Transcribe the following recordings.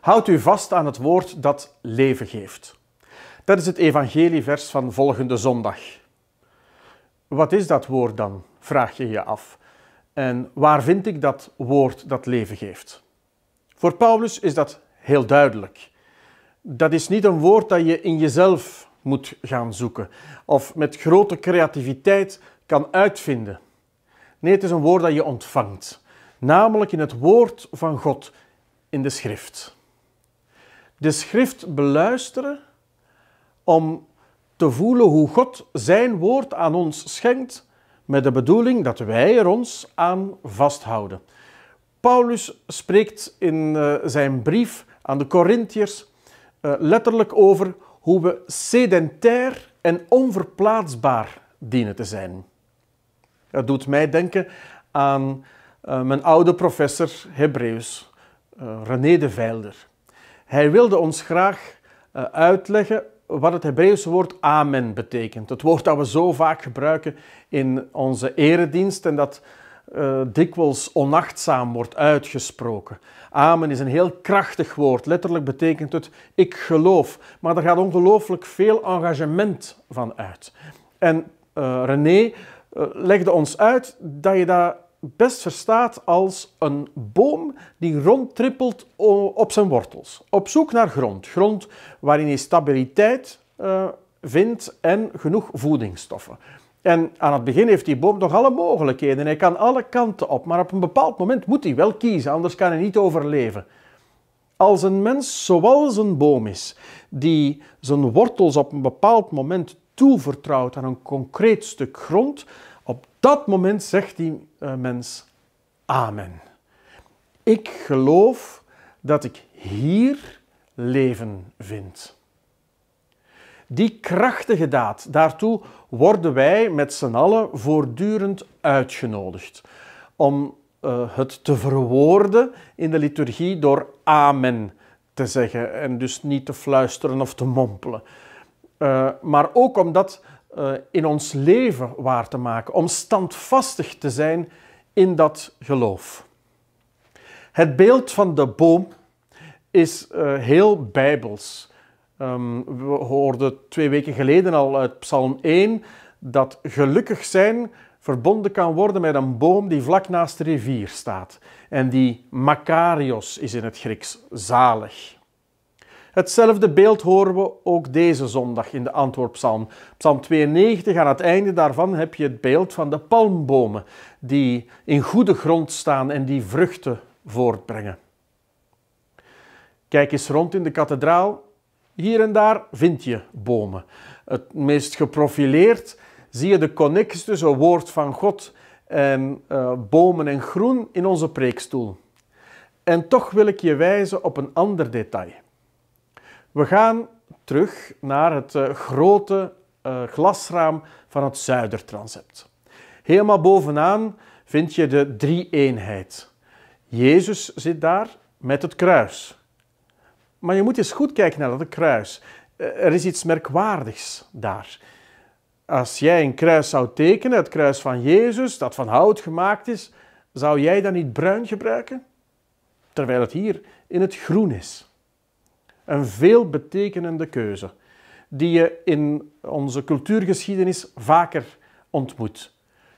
Houd u vast aan het woord dat leven geeft. Dat is het evangelievers van volgende zondag. Wat is dat woord dan, vraag je je af. En waar vind ik dat woord dat leven geeft? Voor Paulus is dat heel duidelijk. Dat is niet een woord dat je in jezelf moet gaan zoeken of met grote creativiteit kan uitvinden. Nee, het is een woord dat je ontvangt, namelijk in het woord van God in de schrift de schrift beluisteren om te voelen hoe God zijn woord aan ons schenkt met de bedoeling dat wij er ons aan vasthouden. Paulus spreekt in eh, zijn brief aan de Corinthiërs eh, letterlijk over hoe we sedentair en onverplaatsbaar dienen te zijn. Dat doet mij denken aan eh, mijn oude professor Hebreeuws, René de Veilder. Hij wilde ons graag eh, uitleggen wat het Hebreeuwse woord amen betekent. Het woord dat we zo vaak gebruiken in onze eredienst en dat eh, dikwijls onachtzaam wordt uitgesproken. Amen is een heel krachtig woord. Letterlijk betekent het ik geloof. Maar er gaat ongelooflijk veel engagement van uit. En eh, René legde ons uit dat je dat best verstaat als een boom die rondtrippelt op zijn wortels. Op zoek naar grond. Grond waarin hij stabiliteit eh, vindt en genoeg voedingsstoffen. En aan het begin heeft die boom nog alle mogelijkheden. Hij kan alle kanten op, maar op een bepaald moment moet hij wel kiezen, anders kan hij niet overleven. Als een mens zoals een boom is, die zijn wortels op een bepaald moment toevertrouwt aan een concreet stuk grond, op dat moment zegt die eh, mens Amen. Ik geloof dat ik hier leven vind. Die krachtige daad, daartoe worden wij met z'n allen voortdurend uitgenodigd om eh, het te verwoorden in de liturgie door Amen te zeggen en dus niet te fluisteren of te mompelen. Eh, maar ook omdat eh, in ons leven waar te maken, om standvastig te zijn in dat geloof. Het beeld van de boom is eh, heel bijbels. Ehm, we hoorden twee weken geleden al uit Psalm 1 dat gelukkig zijn verbonden kan worden met een boom die vlak naast de rivier staat. En die makarios is in het Grieks zalig. Hetzelfde beeld horen we ook deze zondag in de Antwoordpsalm. Psalm 92, aan het einde daarvan heb je het beeld van de palmbomen die in goede grond staan en die vruchten voortbrengen. Kijk eens rond in de kathedraal. Hier en daar vind je bomen. Het meest geprofileerd zie je de connectie tussen woord van God en eh, bomen en groen in onze preekstoel. En toch wil ik je wijzen op een ander detail. We gaan terug naar het eh, grote eh, glasraam van het Zuidertransept. Helemaal bovenaan vind je de drie-eenheid. Jezus zit daar met het kruis. Maar je moet eens goed kijken naar dat kruis. Eh, er is iets merkwaardigs daar. Als jij een kruis zou tekenen, het kruis van Jezus, dat van hout gemaakt is, zou jij dan niet bruin gebruiken? Terwijl het hier in het groen is. Een veelbetekenende keuze, die je in onze cultuurgeschiedenis vaker ontmoet.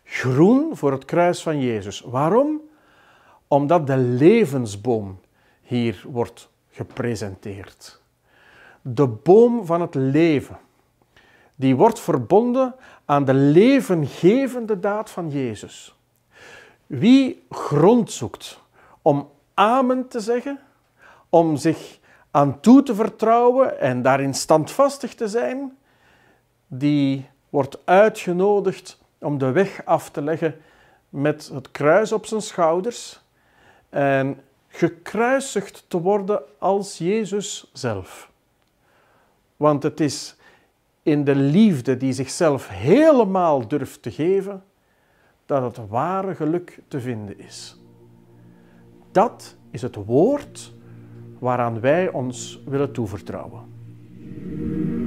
Groen voor het kruis van Jezus. Waarom? Omdat de levensboom hier wordt gepresenteerd. De boom van het leven. Die wordt verbonden aan de levengevende daad van Jezus. Wie grond zoekt om amen te zeggen, om zich aan toe te vertrouwen en daarin standvastig te zijn, die wordt uitgenodigd om de weg af te leggen met het kruis op zijn schouders en gekruisigd te worden als Jezus zelf. Want het is in de liefde die zichzelf helemaal durft te geven, dat het ware geluk te vinden is. Dat is het woord waaraan wij ons willen toevertrouwen.